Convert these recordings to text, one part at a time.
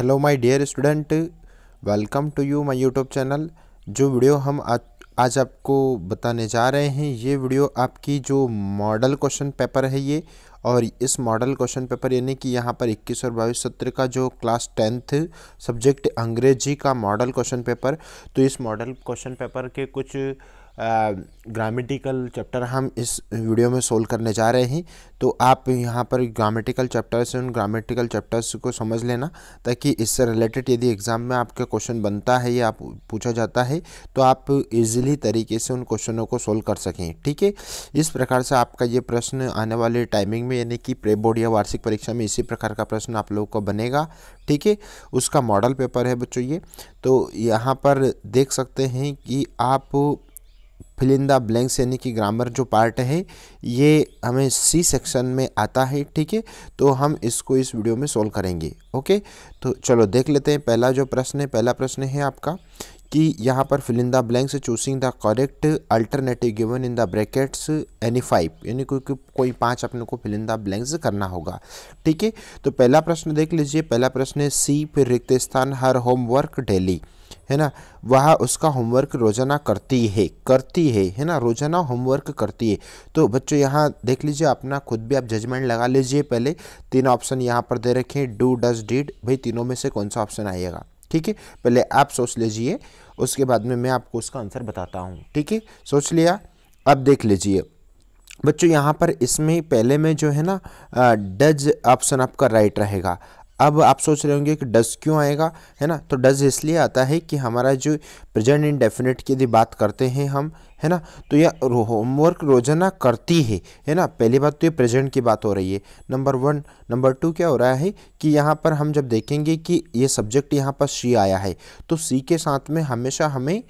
hello my dear student welcome to you my YouTube channel जो video हम आज आज आपको बताने जा रहे हैं ये वीडियो आपकी जो मॉडल क्वेश्चन पेपर है ये और इस मॉडल क्वेश्चन पेपर यानी कि यहाँ पर 21 और 22 सत्र का जो क्लास टेंथ सब्जेक्ट अंग्रेजी का मॉडल क्वेश्चन पेपर तो इस मॉडल क्वेश्चन पेपर के कुछ ग्रामेटिकल चैप्टर हम इस वीडियो में सोल्व करने जा रहे हैं तो आप यहाँ पर ग्रामेटिकल चैप्टर से उन ग्रामेटिकल चैप्टर्स को समझ लेना ताकि इससे रिलेटेड यदि एग्ज़ाम में आपका क्वेश्चन बनता है या आप पूछा जाता है तो आप इजीली तरीके से उन क्वेश्चनों को सोल्व कर सकें ठीक है इस प्रकार से आपका ये प्रश्न आने वाले टाइमिंग में यानी कि प्रे बोर्ड या वार्षिक परीक्षा में इसी प्रकार का प्रश्न आप लोगों को बनेगा ठीक है उसका मॉडल पेपर है बच्चों ये तो यहाँ पर देख सकते हैं कि आप फिलिंदा ब्लैंक्स यानी कि ग्रामर जो पार्ट है ये हमें सी सेक्शन में आता है ठीक है तो हम इसको इस वीडियो में सोल्व करेंगे ओके तो चलो देख लेते हैं पहला जो प्रश्न है पहला प्रश्न है आपका कि यहाँ पर fill in the blanks choosing the correct alternative given in the brackets any five यानी कोई कोई पांच अपने को फिलिंदा ब्लैंक्स करना होगा ठीक है तो पहला प्रश्न देख लीजिए पहला प्रश्न है सी फिर रिक्त स्थान हर होमवर्क डेली है ना वह उसका होमवर्क रोजाना करती है करती है है ना रोजाना होमवर्क करती है तो बच्चों यहाँ देख लीजिए अपना खुद भी आप जजमेंट लगा लीजिए पहले तीन ऑप्शन यहाँ पर दे रखे हैं डू डज डीड भाई तीनों में से कौन सा ऑप्शन आएगा ठीक है पहले आप सोच लीजिए उसके बाद में मैं आपको उसका आंसर बताता हूँ ठीक है सोच लिया अब देख लीजिए बच्चों यहाँ पर इसमें पहले में जो है ना डज ऑप्शन आपका राइट रहेगा अब आप सोच रहे होंगे कि डज क्यों आएगा है ना तो डज इसलिए आता है कि हमारा जो प्रेजेंट डेफिनेट की यदि बात करते हैं हम है ना तो यह होमवर्क रोजाना करती है है ना पहली बात तो ये प्रेजेंट की बात हो रही है नंबर वन नंबर टू क्या हो रहा है कि यहाँ पर हम जब देखेंगे कि ये सब्जेक्ट यहाँ पर सी आया है तो सी के साथ में हमेशा हमें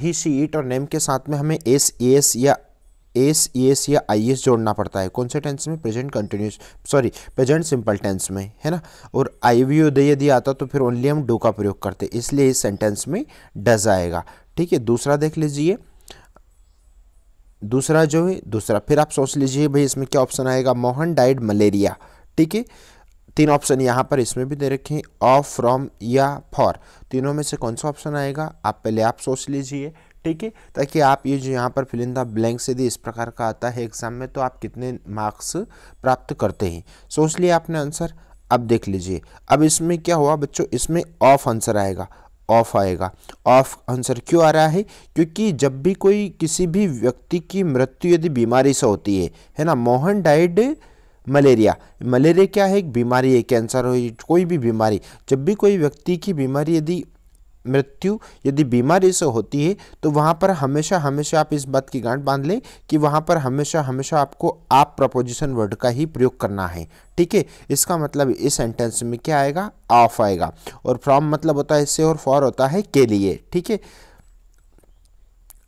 ही सी इट और नेम के साथ में हमें एस एस या एस ई एस या आई एस जोड़ना पड़ता है कौन से टेंस में present continuous sorry present simple tense में है ना और आई वी उदय यदि आता तो फिर ओनली हम डू का प्रयोग करते इसलिए इस सेंटेंस में डज आएगा ठीक है दूसरा देख लीजिए दूसरा जो है दूसरा फिर आप सोच लीजिए भाई इसमें क्या ऑप्शन आएगा मोहन डाइड मलेरिया ठीक है तीन ऑप्शन यहाँ पर इसमें भी दे रखे हैं ऑफ फ्रॉम या फॉर तीनों में से कौन सा ऑप्शन आएगा आप पहले आप सोच लीजिए ठीक है ताकि आप ये जो यहाँ पर फिलिंदा ब्लैंक्स यदि इस प्रकार का आता है एग्जाम में तो आप कितने मार्क्स प्राप्त करते हैं सोच लिए आपने आंसर अब देख लीजिए अब इसमें क्या हुआ बच्चों इसमें ऑफ आंसर आएगा ऑफ आएगा ऑफ आंसर क्यों आ रहा है क्योंकि जब भी कोई किसी भी व्यक्ति की मृत्यु यदि बीमारी से होती है है ना मोहन डाइड मलेरिया मलेरिया क्या है एक बीमारी है कैंसर हो कोई भी बीमारी जब भी कोई व्यक्ति की बीमारी यदि मृत्यु यदि बीमारी से होती है तो वहाँ पर हमेशा हमेशा आप इस बात की गांठ बांध लें कि वहाँ पर हमेशा हमेशा आपको आप प्रपोजिशन वर्ड का ही प्रयोग करना है ठीक है इसका मतलब इस सेंटेंस में क्या आएगा ऑफ आएगा और फ्रॉम मतलब होता है इससे और फॉर होता है के लिए ठीक है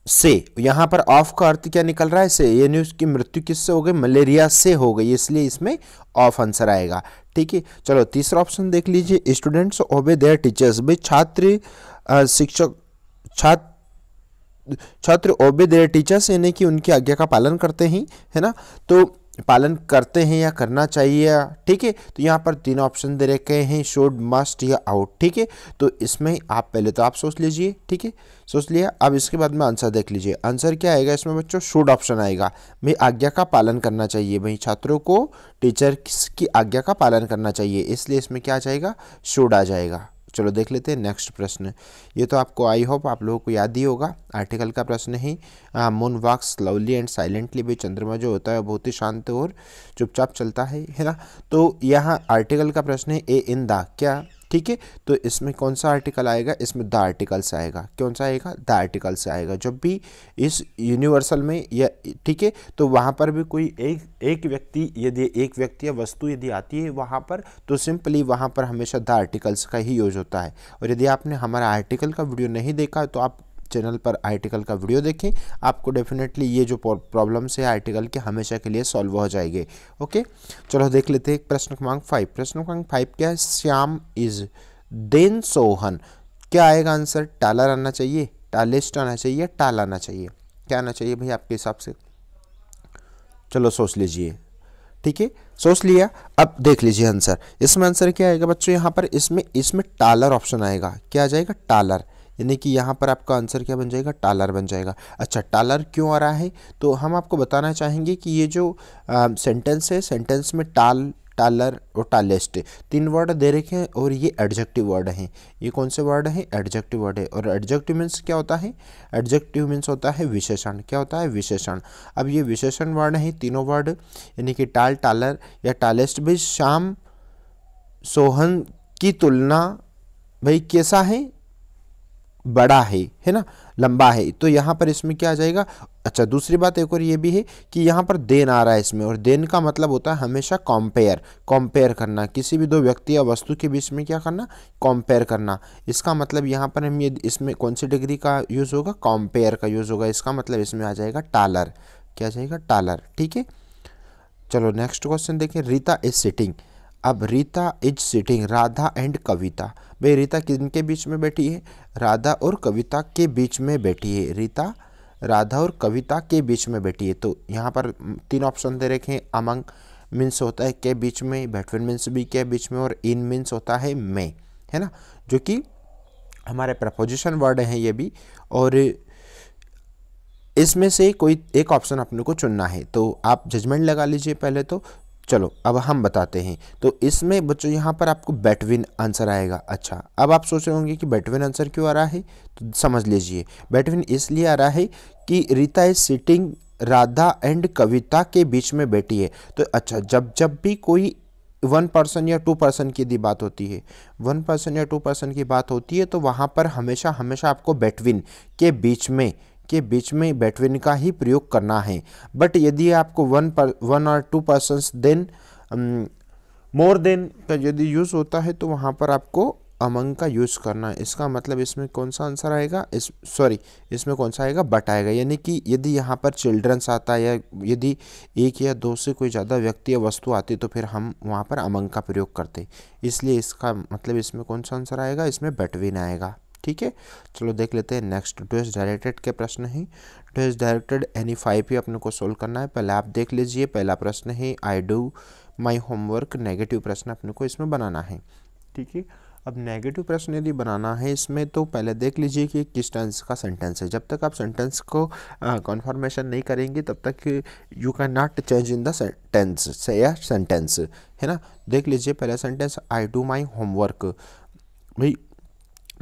से यहाँ पर ऑफ का अर्थ क्या निकल रहा है से यानी उसकी मृत्यु किससे हो गई मलेरिया से हो गई इसलिए इसमें ऑफ आंसर आएगा ठीक है चलो तीसरा ऑप्शन देख लीजिए स्टूडेंट्स ओबे देयर टीचर्स भाई छात्र शिक्षक छात्र छात्र ओबे देयर टीचर्स यानी कि उनकी आज्ञा का पालन करते हैं है ना तो पालन करते हैं या करना चाहिए ठीक है तो यहाँ पर तीन ऑप्शन दे रखे हैं शोड मस्ट या आउट ठीक है तो इसमें आप पहले तो आप सोच लीजिए ठीक है सोच लिया अब इसके बाद में आंसर देख लीजिए आंसर क्या आएगा इसमें बच्चों शोड ऑप्शन आएगा भाई आज्ञा का पालन करना चाहिए भाई छात्रों को टीचर की आज्ञा का पालन करना चाहिए इसलिए इसमें क्या आ जाएगा शोड आ जाएगा चलो देख लेते हैं नेक्स्ट प्रश्न ये तो आपको आई होप आप लोगों को याद ही होगा आर्टिकल का प्रश्न ही moon walks lovely and silently भी चंद्रमा जो होता है बहुत ही शांत और चुपचाप चलता है है ना तो यहाँ आर्टिकल का प्रश्न है ए इन द क्या ठीक है तो इसमें कौन सा आर्टिकल आएगा इसमें द आर्टिकल्स आएगा कौन सा आएगा द आर्टिकल्स आएगा जब भी इस यूनिवर्सल में या ठीक है तो वहाँ पर भी कोई एक एक व्यक्ति यदि एक व्यक्ति या वस्तु यदि आती है वहाँ पर तो सिंपली वहाँ पर हमेशा द आर्टिकल्स का ही यूज होता है और यदि आपने हमारा आर्टिकल का वीडियो नहीं देखा तो आप चैनल पर आर्टिकल का वीडियो देखें आपको डेफिनेटली ये जो प्रॉब्लम्स है आर्टिकल के हमेशा के लिए सॉल्व हो जाएंगे ओके चलो देख लेते हैं प्रश्न क्रमांक फाइव प्रश्न क्रमांक फाइव क्या है श्याम इज देन सोहन क्या आएगा आंसर टालर आना चाहिए टालिस्ट आना चाहिए टाल आना चाहिए क्या आना चाहिए भाई आपके हिसाब से चलो सोच लीजिए ठीक है सोच लिया अब देख लीजिए आंसर इसमें आंसर क्या आएगा बच्चों यहाँ पर इसमें इसमें टालर ऑप्शन आएगा क्या आ जाएगा टालर यानी कि यहाँ पर आपका आंसर क्या बन जाएगा टालर बन जाएगा अच्छा टालर क्यों आ रहा है तो हम आपको बताना चाहेंगे कि ये जो आ, सेंटेंस है सेंटेंस में टाल टालर और टालेस्ट तीन वर्ड दे रखे हैं और ये एडजेक्टिव वर्ड हैं ये कौन से वर्ड हैं एडजेक्टिव वर्ड है और एडजेक्टिव मीन्स क्या होता है एडजेक्टिव मीन्स होता है विशेषण क्या होता है विशेषण अब ये विशेषण वर्ड हैं तीनों वर्ड यानी कि टाल टालर या टालेस्ट भी शाम सोहन की तुलना भाई कैसा है बड़ा है है ना लंबा है तो यहाँ पर इसमें क्या आ जाएगा अच्छा दूसरी बात एक और ये भी है कि यहाँ पर देन आ रहा है इसमें और देन का मतलब होता है हमेशा कॉम्पेयर कॉम्पेयर करना किसी भी दो व्यक्ति या वस्तु के बीच में क्या करना कॉम्पेयर करना इसका मतलब यहाँ पर हम ये इसमें कौन सी डिग्री का यूज़ होगा कॉम्पेयर का यूज़ होगा इसका मतलब इसमें आ जाएगा टालर क्या जाएगा टालर ठीक है चलो नेक्स्ट क्वेश्चन देखें रीता इज सिटिंग अब Rita is sitting Radha and Kavita भाई रीता किन के बीच में बैठी है राधा और कविता के बीच में बैठी है रीता राधा और कविता के बीच में बैठी है तो यहाँ पर तीन ऑप्शन दे रखे हैं अमंग मीन्स होता है के बीच में बैटवेन मीन्स भी के बीच में और इन मीन्स होता है मैं है ना जो कि हमारे प्रपोजिशन वर्ड हैं ये भी और इसमें से कोई एक ऑप्शन अपने को चुनना है तो आप जजमेंट लगा लीजिए पहले तो चलो अब हम बताते हैं तो इसमें बच्चों यहाँ पर आपको बैटविन आंसर आएगा अच्छा अब आप सोच रहे होंगे कि बैटविन आंसर क्यों आ रहा है तो समझ लीजिए बैटविन इसलिए आ रहा है कि Rita is sitting Radha and Kavita के बीच में बैठी है तो अच्छा जब जब भी कोई वन पर्सन या टू पर्सन की दी बात होती है वन पर्सन या टू पर्सन की बात होती है तो वहाँ पर हमेशा हमेशा आपको बैटविन के बीच में के बीच में बेटवीन का ही प्रयोग करना है बट यदि आपको वन पर वन और two person then more than का यदि यूज़ होता है तो वहाँ पर आपको अमंग का यूज़ करना है इसका मतलब इसमें कौन सा आंसर आएगा इस सॉरी इसमें कौन सा आएगा बट आएगा यानी कि यदि यहाँ पर चिल्ड्रंस आता है या यदि एक या दो से कोई ज़्यादा व्यक्ति या वस्तु आती तो फिर हम वहाँ पर अमंग का प्रयोग करते इसलिए इसका मतलब इसमें कौन सा आंसर आएगा इसमें बटवीन आएगा ठीक है चलो देख लेते हैं नेक्स्ट टू इज डायरेक्टेड के प्रश्न है two is directed any five ही अपने को सोल्व करना है पहले आप देख लीजिए पहला प्रश्न है I do my homework negative प्रश्न अपने को इसमें बनाना है ठीक है अब नेगेटिव प्रश्न यदि बनाना है इसमें तो पहले देख लीजिए कि किस टेंस का सेंटेंस है जब तक आप सेंटेंस को कन्फर्मेशन नहीं करेंगे तब तक you can not change in the tense या सेंटेंस है ना देख लीजिए पहला sentence I do my homework भाई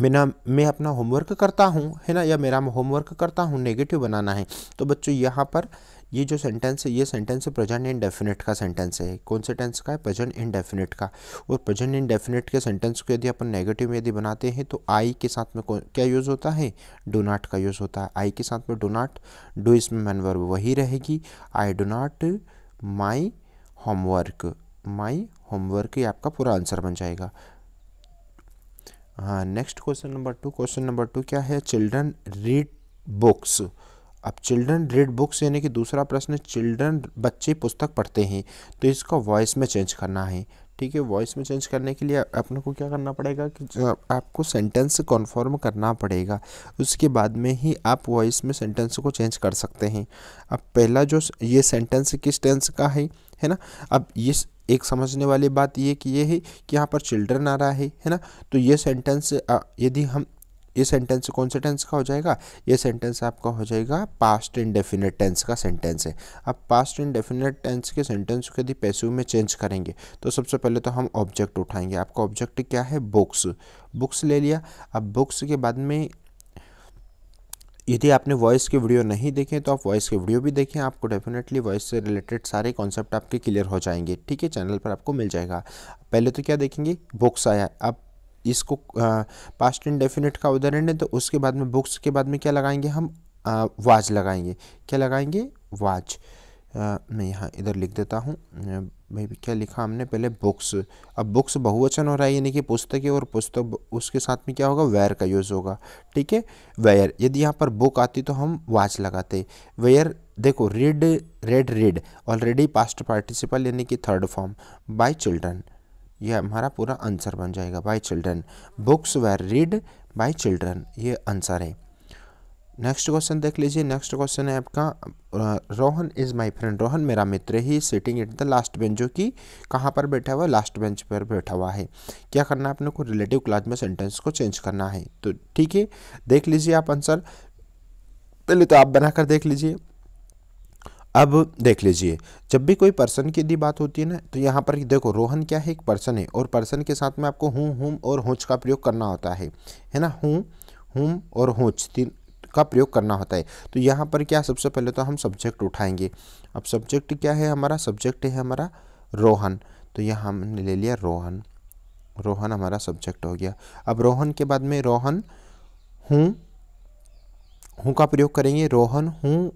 मैं ना मैं अपना होमवर्क करता हूँ है ना या मेरा होमवर्क करता हूँ नेगेटिव बनाना है तो बच्चों यहाँ पर ये जो सेंटेंस है ये सेंटेंस है प्रेजेंट डेफिनेट का सेंटेंस है कौन से टेंस का है प्रजेंट एंड डेफिनेट का और प्रजेंट एंड डेफिनेट के सेंटेंस को यदि अपन नेगेटिव यदि बनाते हैं तो आई के साथ में क्या यूज़ होता है डो नाट का यूज़ होता है आई के साथ में डो नाट डो इसमें मैनवर्ब वही रहेगी I do not my homework my homework ये आपका पूरा आंसर बन जाएगा हाँ next question number two question number two क्या है चिल्ड्रन रीड बुक्स अब चिल्ड्रन रीड बुक्स यानी कि दूसरा प्रश्न चिल्ड्रन बच्चे पुस्तक पढ़ते हैं तो इसको वॉइस में चेंज करना है ठीक है वॉइस में चेंज करने के लिए अपने को क्या करना पड़ेगा कि आपको सेंटेंस कन्फर्म करना पड़ेगा उसके बाद में ही आप वॉइस में सेंटेंस को चेंज कर सकते हैं अब पहला जो ये सेंटेंस किस टेंस का है है ना अब ये एक समझने वाली बात ये कि ये है कि यहाँ पर चिल्ड्रन आ रहा है है ना तो ये सेंटेंस यदि हम ये सेंटेंस कौन से टेंस का हो जाएगा ये सेंटेंस आपका हो जाएगा पास्ट डेफिनेट टेंस का सेंटेंस है अब पास्ट डेफिनेट टेंस के सेंटेंस को यदि पैसिव में चेंज करेंगे तो सबसे पहले तो हम ऑब्जेक्ट उठाएंगे आपका ऑब्जेक्ट क्या है बुक्स बुक्स ले लिया अब बुक्स के बाद में यदि आपने वॉइस के वीडियो नहीं देखें तो आप वॉइस के वीडियो भी देखें आपको डेफिनेटली वॉइस से रिलेटेड सारे कॉन्सेप्ट आपके क्लियर हो जाएंगे ठीक है चैनल पर आपको मिल जाएगा पहले तो क्या देखेंगे बुक्स आया अब इसको पास्ट इंडेफिनेट का उदाहरण है तो उसके बाद में बुक्स के बाद में क्या लगाएंगे हम आ, वाज लगाएंगे क्या लगाएंगे वाज आ, मैं यहाँ इधर लिख देता हूँ भाई क्या लिखा हमने पहले बुक्स अब बुक्स बहुवचन हो रहा है यानी कि पुस्तकें और पुस्तक उसके साथ में क्या होगा वेयर का यूज़ होगा ठीक है वेयर यदि यहाँ पर बुक आती तो हम वाच लगाते वेयर देखो read red read already past participle यानी कि थर्ड फॉर्म बाय चिल्ड्रन यह हमारा पूरा आंसर बन जाएगा by children books were read by children ये आंसर है नेक्स्ट क्वेश्चन देख लीजिए नेक्स्ट क्वेश्चन है आपका Rohan is my friend Rohan मेरा मित्र he sitting at the last bench जो कि कहाँ पर बैठा हुआ लास्ट बेंच पर बैठा हुआ है क्या करना है अपने को रिलेटिव क्लास में सेंटेंस को चेंज करना है तो ठीक है देख लीजिए आप आंसर पहले तो आप बनाकर देख लीजिए अब देख लीजिए जब भी कोई पर्सन की यदि बात होती है ना तो यहाँ पर देखो रोहन क्या है एक पर्सन है और पर्सन के साथ में आपको हूँ हूँ और होच का प्रयोग करना होता है है ना हूँ हूँ और होच तीन का प्रयोग करना होता है तो यहाँ पर क्या सबसे पहले तो हम सब्जेक्ट उठाएंगे अब सब्जेक्ट क्या है हमारा सब्जेक्ट है हमारा रोहन तो यहाँ हमने ले लिया रोहन रोहन हमारा सब्जेक्ट हो गया अब रोहन के बाद में रोहन हूँ हूँ का प्रयोग करेंगे Rohan who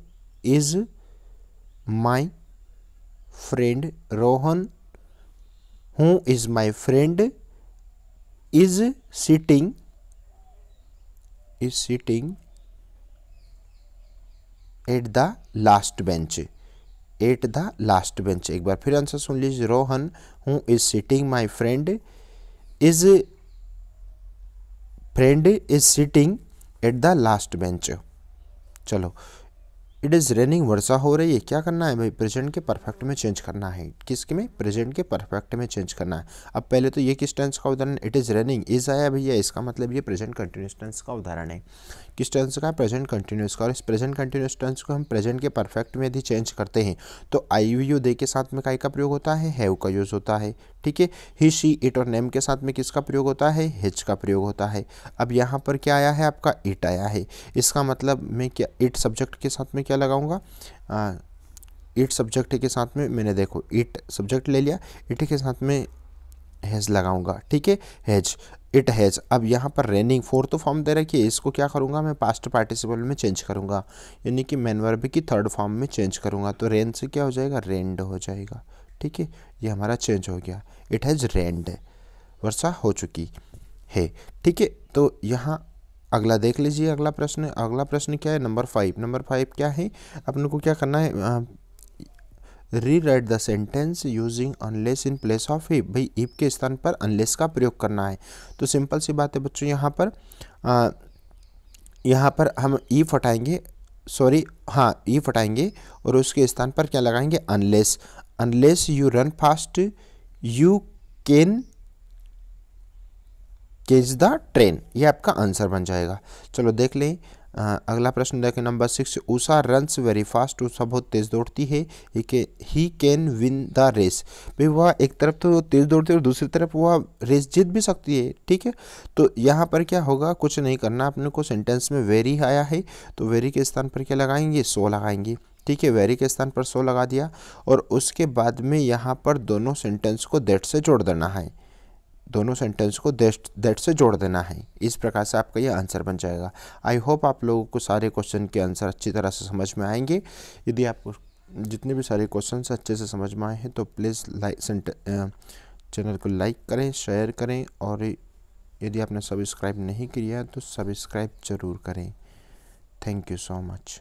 is my friend Rohan who is my friend is sitting is sitting at the last bench at the last bench एक बार फिर आंसर सुन लीजिए Rohan who is sitting my friend is friend is sitting at the last bench चलो it is raining वर्षा हो रही है क्या करना है भाई प्रेजेंट के परफेक्ट में चेंज करना है किसके में प्रेजेंट के परफेक्ट में चेंज करना है अब पहले तो ये किस टेंस का उदाहरण इट इज़ रेनिंग इज़ आया भैया इसका मतलब ये प्रेजेंट कंटिन्यूस टेंस का उदाहरण है किस टेंस का है प्रेजेंट कंटिन्यूस का और इस प्रेजेंट कंटिन्यूस टेंस को हम प्रेजेंट के परफेक्ट में यदि चेंज करते हैं तो आई वी यू दे के साथ में काई का प्रयोग होता है हैव का यूज़ होता है ठीक है ही शी इट और नेम के साथ में किसका प्रयोग होता है हिच का प्रयोग होता है अब यहाँ पर क्या आया है आपका इट आया है इसका मतलब मैं क्या इट सब्जेक्ट के साथ में क्या लगाऊंगा इट सब्जेक्ट के साथ में मैंने देखो इट सब्जेक्ट ले लिया इट के साथ में हैज लगाऊंगा ठीक है हैज इट हैज अब यहाँ पर रेनिंग फोर्थ तो फॉर्म दे रखिए है इसको क्या करूँगा मैं पास्ट पार्टिसिपल में चेंज करूँगा यानी कि मैनवर्ब की थर्ड फॉर्म में चेंज करूँगा तो रेन से क्या हो जाएगा रेंड हो जाएगा ठीक है ये हमारा चेंज हो गया इट हैज़ रेंड वर्षा हो चुकी है ठीक है तो यहाँ अगला देख लीजिए अगला प्रश्न अगला प्रश्न क्या है नंबर फाइव नंबर फाइव क्या है अपन को क्या करना है rewrite the sentence using unless in place of if भाई इफ के स्थान पर अनलेस का प्रयोग करना है तो सिंपल सी बात है बच्चों यहाँ पर आ, यहाँ पर हम ईफ हटाएंगे सॉरी हाँ ईफ हटाएंगे और उसके स्थान पर क्या लगाएंगे unless unless you run fast you can catch the train ये आपका आंसर बन जाएगा चलो देख लें अगला प्रश्न देखें नंबर six Usha runs very fast Usha बहुत तेज़ दौड़ती है he can win the race भाई वह एक तरफ तो तेज़ दौड़ती है और दूसरी तरफ वह रेस जीत भी सकती है ठीक है तो यहाँ पर क्या होगा कुछ नहीं करना अपने को सेंटेंस में वेरी आया है तो वेरी के स्थान पर क्या लगाएंगे सो लगाएंगे ठीक है वेरी के स्थान पर सो लगा दिया और उसके बाद में यहाँ पर दोनों सेंटेंस को देट से जोड़ देना है दोनों सेंटेंस को देट देट से जोड़ देना है इस प्रकार से आपका यह आंसर बन जाएगा आई होप आप लोगों को सारे क्वेश्चन के आंसर अच्छी तरह से समझ में आएंगे यदि आप जितने भी सारे क्वेश्चन अच्छे से समझ में आए हैं तो प्लीज़ लाइक चैनल को लाइक करें शेयर करें और यदि आपने सब्सक्राइब नहीं किया है तो सब्सक्राइब ज़रूर करें थैंक यू सो मच